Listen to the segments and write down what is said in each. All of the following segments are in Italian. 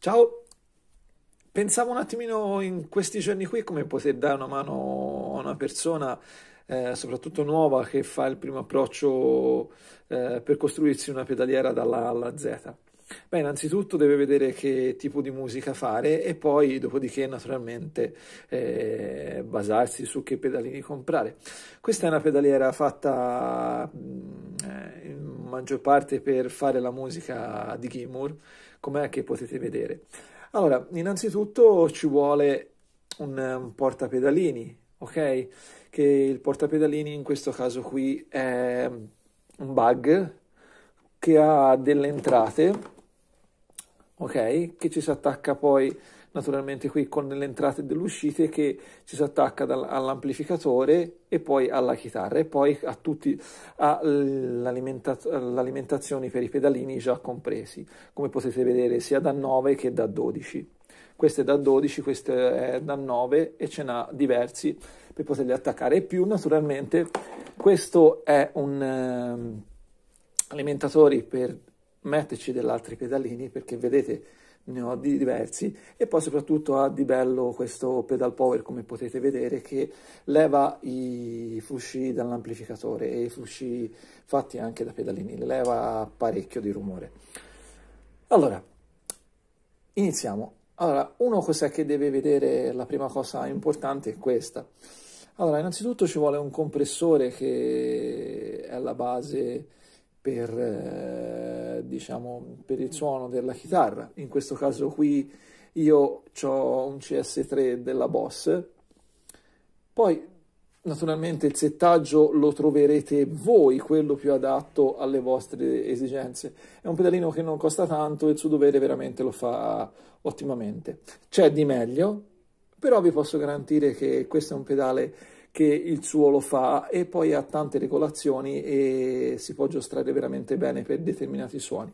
Ciao! Pensavo un attimino in questi giorni qui come poter dare una mano a una persona, eh, soprattutto nuova, che fa il primo approccio eh, per costruirsi una pedaliera dalla A alla Z. Beh, innanzitutto deve vedere che tipo di musica fare e poi, dopodiché, naturalmente eh, basarsi su che pedalini comprare. Questa è una pedaliera fatta mm, eh, in maggior parte per fare la musica di Gimur com'è che potete vedere. Allora, innanzitutto ci vuole un, un portapedalini, ok? Che il portapedalini in questo caso qui è un bug che ha delle entrate ok? Che ci si attacca poi naturalmente qui con le entrate e delle uscite che ci si attacca all'amplificatore e poi alla chitarra e poi a tutti all'alimentazione per i pedalini già compresi, come potete vedere sia da 9 che da 12. Questo è da 12, questo è da 9 e ce n'ha diversi per poterli attaccare. E più naturalmente questo è un um, alimentatore per metterci degli altri pedalini perché vedete ne ho di diversi e poi soprattutto ha di bello questo pedal power come potete vedere che leva i flusci dall'amplificatore e i flusci fatti anche da pedalini leva parecchio di rumore allora iniziamo allora uno cos'è che deve vedere la prima cosa importante è questa allora innanzitutto ci vuole un compressore che è la base per, eh, diciamo, per il suono della chitarra. In questo caso qui io ho un CS3 della Boss. Poi naturalmente il settaggio lo troverete voi, quello più adatto alle vostre esigenze. È un pedalino che non costa tanto e il suo dovere veramente lo fa ottimamente. C'è di meglio, però vi posso garantire che questo è un pedale che il suo lo fa e poi ha tante regolazioni e si può giostrare veramente bene per determinati suoni.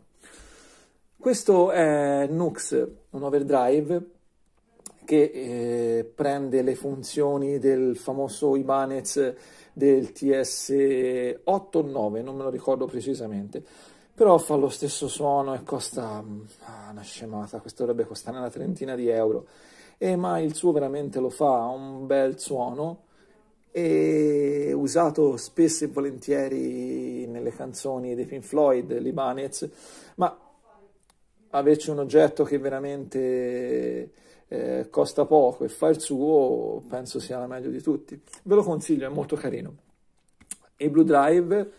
Questo è Nux, un overdrive che eh, prende le funzioni del famoso Ibanez del TS8 o 9, non me lo ricordo precisamente, però fa lo stesso suono e costa ah, una scemata, questo dovrebbe costare una trentina di euro, e, eh, ma il suo veramente lo fa, ha un bel suono, e usato spesso e volentieri nelle canzoni dei Pink Floyd, Libanez, ma averci un oggetto che veramente eh, costa poco e fa il suo penso sia la meglio di tutti. Ve lo consiglio, è molto carino. E Blue Drive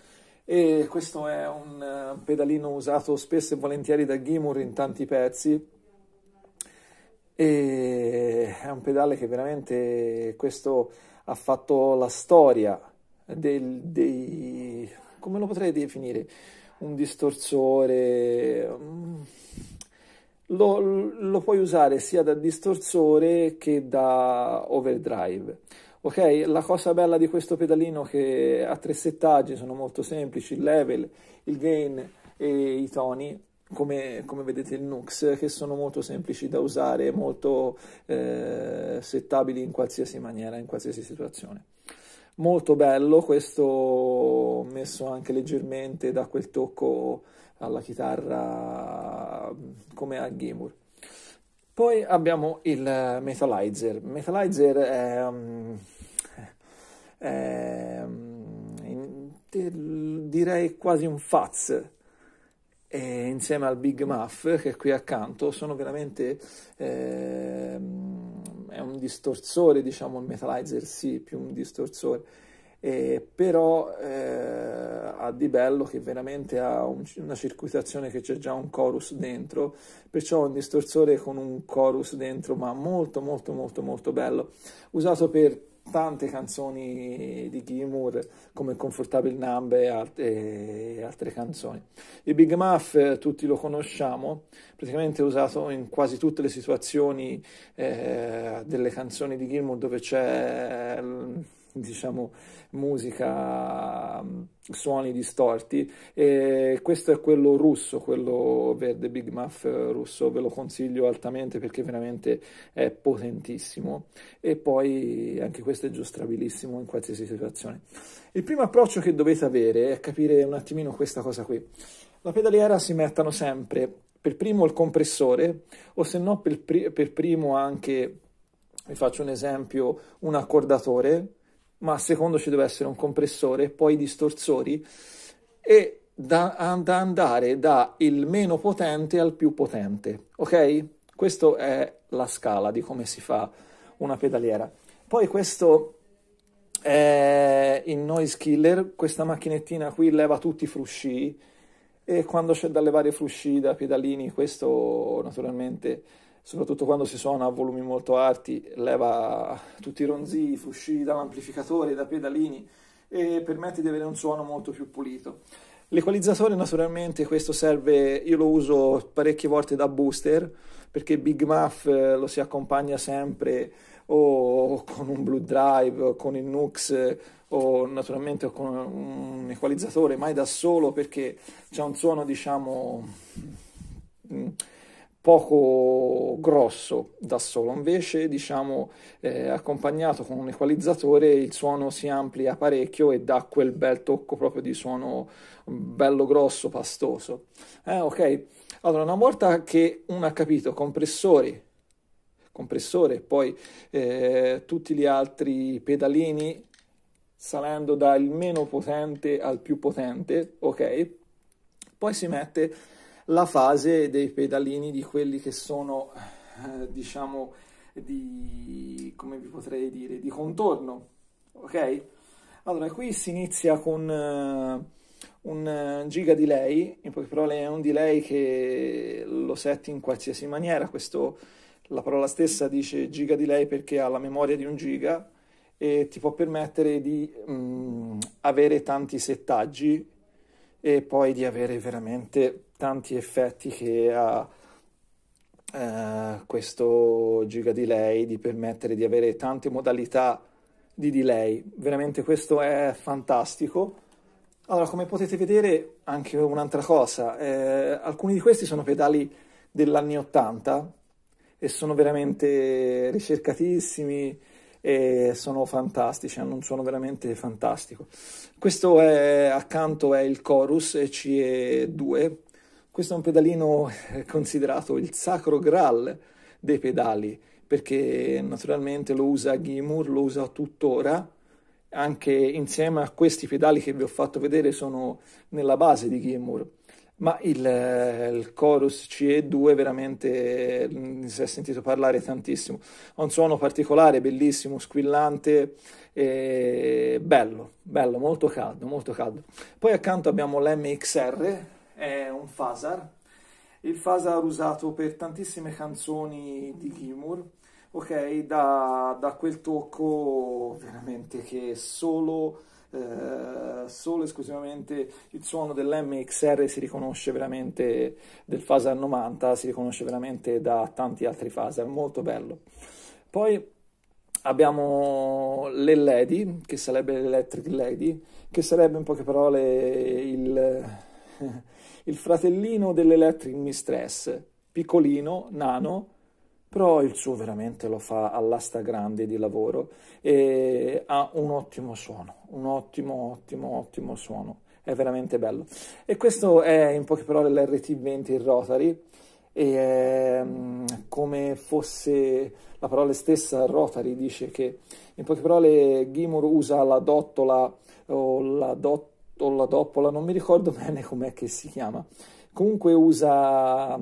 e questo è un eh, pedalino usato spesso e volentieri da Gimur in tanti pezzi e è un pedale che veramente questo ha fatto la storia del, dei... come lo potrei definire? Un distorsore... Mm, lo, lo puoi usare sia da distorsore che da overdrive. Ok, la cosa bella di questo pedalino è che ha tre settaggi, sono molto semplici, il level, il gain e i toni come, come, vedete Nux, che sono molto semplici da usare, molto eh, settabili in qualsiasi maniera, in qualsiasi situazione. Molto bello, questo messo anche leggermente da quel tocco alla chitarra come a Gimur. Poi abbiamo il Metalizer. Metalizer è, mm, è, è mm, direi quasi un Faz e insieme al Big Muff che è qui accanto sono veramente eh, è un distorsore diciamo il metalizer sì più un distorsore eh, però eh, ha di bello che veramente ha un, una circuitazione che c'è già un chorus dentro perciò un distorsore con un chorus dentro ma molto molto molto molto bello usato per tante canzoni di Gilmour come Comfortable Number e, alt- e altre canzoni. Il Big Muff eh, tutti lo conosciamo, praticamente è usato in quasi tutte le situazioni eh, delle canzoni di Gilmour dove c'è... L- diciamo, musica, mm, suoni distorti. E questo è quello russo, quello verde Big Muff eh, russo, ve lo consiglio altamente perché veramente è potentissimo. E poi anche questo è giustrabilissimo in qualsiasi situazione. Il primo approccio che dovete avere è capire un attimino questa cosa qui. La pedaliera si mettono sempre per primo il compressore o se no per, pri- per primo anche vi faccio un esempio, un accordatore ma secondo ci deve essere un compressore, poi i distorsori e da, da andare dal meno potente al più potente, ok? Questa è la scala di come si fa una pedaliera. Poi questo è il noise killer, questa macchinettina qui leva tutti i frusci e quando c'è da levare i frusci da pedalini, questo naturalmente soprattutto quando si suona a volumi molto alti, leva tutti i ronzii, i frusci dall'amplificatore, da pedalini e permette di avere un suono molto più pulito. L'equalizzatore naturalmente questo serve, io lo uso parecchie volte da booster perché Big Muff eh, lo si accompagna sempre o con un Blue Drive o con il Nux o naturalmente con un equalizzatore mai da solo perché c'è un suono diciamo mm, poco grosso da solo, invece diciamo eh, accompagnato con un equalizzatore il suono si amplia parecchio e dà quel bel tocco proprio di suono mm, bello grosso, pastoso. Eh, ok, allora una volta che uno ha capito compressori, compressore poi eh, tutti gli altri pedalini salendo dal meno potente al più potente, ok, poi si mette la fase dei pedalini di quelli che sono, eh, diciamo, di, come vi potrei dire, di contorno, ok? Allora, qui si inizia con uh, un uh, giga delay, in poche parole è un delay che lo setti in qualsiasi maniera, questo, la parola stessa dice giga delay perché ha la memoria di un giga e ti può permettere di mh, mm, avere tanti settaggi e poi di avere veramente tanti effetti che ha eh, questo giga delay, di permettere di avere tante modalità di delay. Veramente questo è fantastico. Allora, come potete vedere, anche un'altra cosa, eh, alcuni di questi sono pedali dell'anni 80 e sono veramente ricercatissimi, e sono fantastici, hanno un suono veramente fantastico. Questo è, accanto è il Chorus CE2, questo è un pedalino eh, considerato il sacro graal dei pedali, perché naturalmente lo usa Gimur, lo usa tuttora, anche insieme a questi pedali che vi ho fatto vedere sono nella base di Gimur ma il, eh, il chorus CE2 veramente mm, si è sentito parlare tantissimo. Ha un suono particolare, bellissimo, squillante, bello, bello, molto caldo, molto caldo. Poi accanto abbiamo l'MXR, è un Fasar. il Fasar usato per tantissime canzoni di Gimur, ok, da, da quel tocco veramente che solo eh, solo e esclusivamente il suono dell'MXR si riconosce veramente del Phaser 90, si riconosce veramente da tanti altri Phaser, molto bello. Poi abbiamo le Lady, che sarebbe l'Electric Lady, che sarebbe in poche parole il, il fratellino dell'Electric Mistress, piccolino, nano, però il suo veramente lo fa all'asta grande di lavoro e ha un ottimo suono, un ottimo, ottimo, ottimo suono, è veramente bello. E questo è in poche parole l'RT20 in Rotary, e ehm, come fosse la parola stessa Rotary dice che in poche parole Gimur usa la dottola o la, dot, o la doppola, non mi ricordo bene com'è che si chiama, comunque usa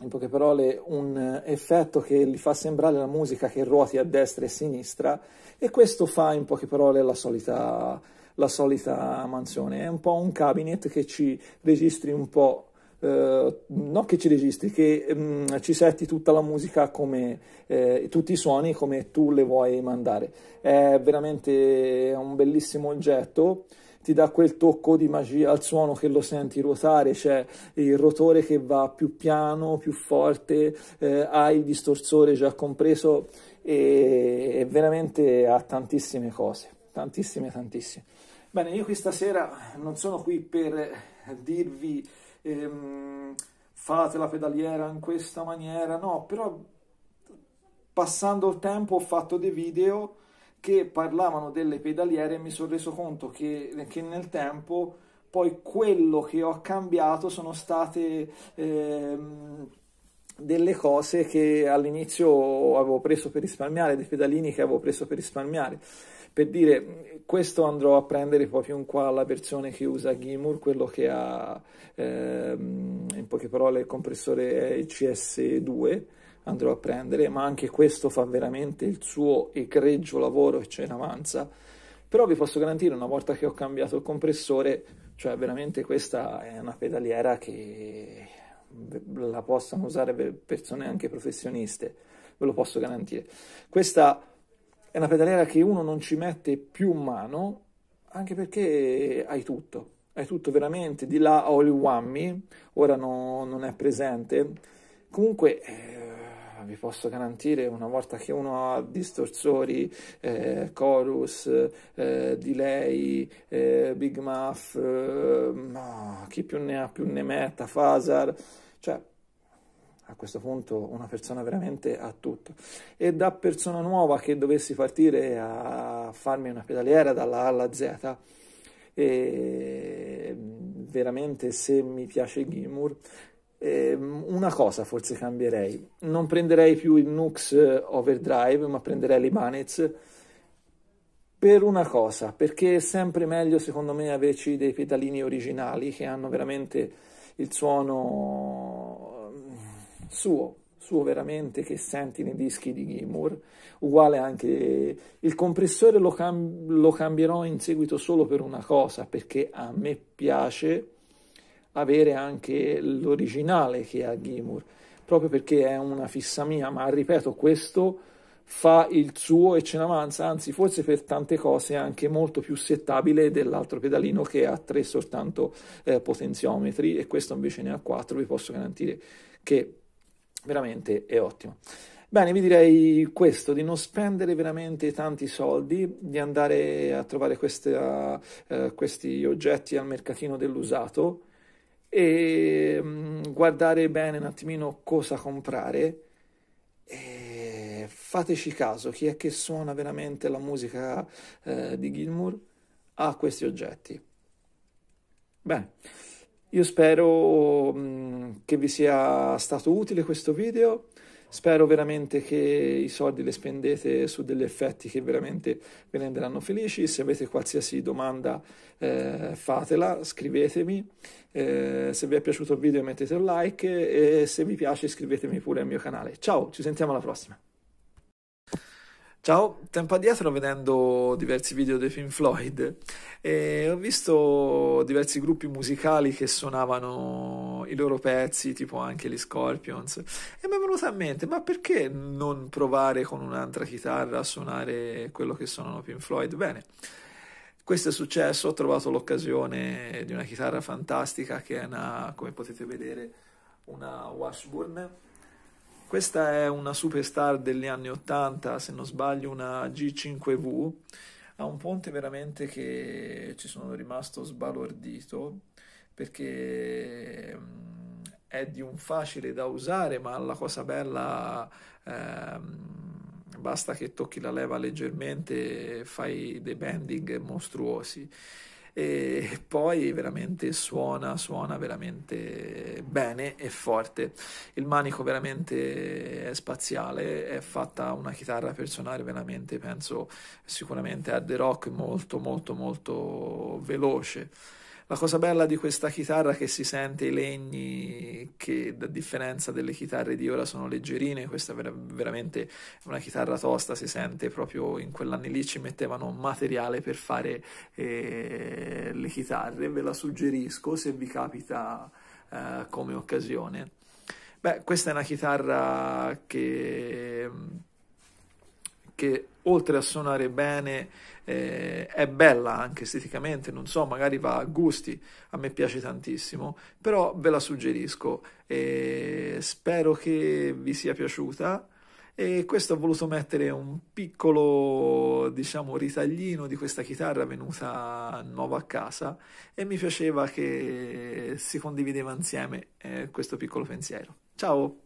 in poche parole, un effetto che gli fa sembrare la musica che ruoti a destra e a sinistra e questo fa, in poche parole, la solita, la solita mansione. È un po' un cabinet che ci registri un po', eh, non che ci registri, che mh, mm, ci setti tutta la musica, come, eh, tutti i suoni come tu le vuoi mandare. È veramente un bellissimo oggetto ti dà quel tocco di magia al suono che lo senti ruotare, c'è cioè il rotore che va più piano, più forte, eh, ha il distorsore già compreso e, e veramente ha tantissime cose, tantissime, tantissime. Bene, io questa sera non sono qui per dirvi ehm, fate la pedaliera in questa maniera, no, però passando il tempo ho fatto dei video che parlavano delle pedaliere e mi sono reso conto che, che nel tempo poi quello che ho cambiato sono state eh, delle cose che all'inizio avevo preso per risparmiare, dei pedalini che avevo preso per risparmiare. Per dire, questo andrò a prendere proprio un qua la versione che usa Gimur, quello che ha eh, in poche parole il compressore cs 2 andrò a prendere, ma anche questo fa veramente il suo egregio lavoro e ce ne avanza. Però vi posso garantire, una volta che ho cambiato il compressore, cioè veramente questa è una pedaliera che la possano usare persone anche professioniste, ve lo posso garantire. Questa è una pedaliera che uno non ci mette più mano, anche perché hai tutto, hai tutto veramente, di là ho il Whammy, ora no, non è presente, comunque... Eh, Ah, vi posso garantire una volta che uno ha distorsori, eh, chorus, eh, delay, eh, big muff, no, eh, chi più ne ha più ne metta, phasar, cioè a questo punto una persona veramente ha tutto. E da persona nuova che dovessi partire a farmi una pedaliera dalla A alla Z, veramente se mi piace Gimur Ehm, una cosa forse cambierei. Non prenderei più il Nux eh, Overdrive, ma prenderei l'Ibanez per una cosa, perché è sempre meglio secondo me averci dei pedalini originali che hanno veramente il suono mm, suo, suo veramente che senti nei dischi di Gimur. Uguale anche il compressore lo, cam- lo cambierò in seguito solo per una cosa, perché a me piace avere anche l'originale che ha Gimur, proprio perché è una fissa mia, ma ripeto, questo fa il suo e ce n'avanza, anzi forse per tante cose è anche molto più settabile dell'altro pedalino che ha tre soltanto eh, potenziometri e questo invece ne ha quattro, vi posso garantire che veramente è ottimo. Bene, vi direi questo, di non spendere veramente tanti soldi, di andare a trovare queste, uh, questi oggetti al mercatino dell'usato, e mm, guardare bene un attimino cosa comprare. E fateci caso, chi è che suona veramente la musica eh, di Gilmour ha questi oggetti. Beh, io spero mh, mm, che vi sia stato utile questo video. Spero veramente che i soldi li spendete su degli effetti che veramente vi renderanno felici. Se avete qualsiasi domanda eh, fatela, scrivetemi. Eh, se vi è piaciuto il video mettete un like e se vi piace iscrivetemi pure al mio canale. Ciao, ci sentiamo alla prossima. Ciao, tempo addietro vedendo diversi video dei Pink Floyd e ho visto diversi gruppi musicali che suonavano i loro pezzi, tipo anche gli Scorpions, e mi è venuto a mente, ma perché non provare con un'altra chitarra a suonare quello che suonano Pink Floyd? Bene, questo è successo, ho trovato l'occasione di una chitarra fantastica che è una, come potete vedere, una Washburn questa è una superstar degli anni 80, se non sbaglio una G5V, ha un ponte veramente che ci sono rimasto sbalordito perché mm, è di un facile da usare, ma la cosa bella ehm, basta che tocchi la leva leggermente e fai dei bending mostruosi e poi veramente suona, suona veramente bene e forte. Il manico veramente è spaziale, è fatta una chitarra per suonare veramente, penso, sicuramente a The rock molto molto molto veloce. La cosa bella di questa chitarra è che si sente i legni che, a differenza delle chitarre di ora, sono leggerine. Questa è veramente una chitarra tosta, si sente proprio in quell'anno lì ci mettevano materiale per fare eh, le chitarre. Ve la suggerisco se vi capita eh, come occasione. Beh, questa è una chitarra che, che oltre a suonare bene, eh, è bella anche esteticamente, non so, magari va a gusti, a me piace tantissimo, però ve la suggerisco e spero che vi sia piaciuta. E questo ho voluto mettere un piccolo, diciamo, ritaglino di questa chitarra venuta nuova a casa e mi piaceva che si condivideva insieme eh, questo piccolo pensiero. Ciao!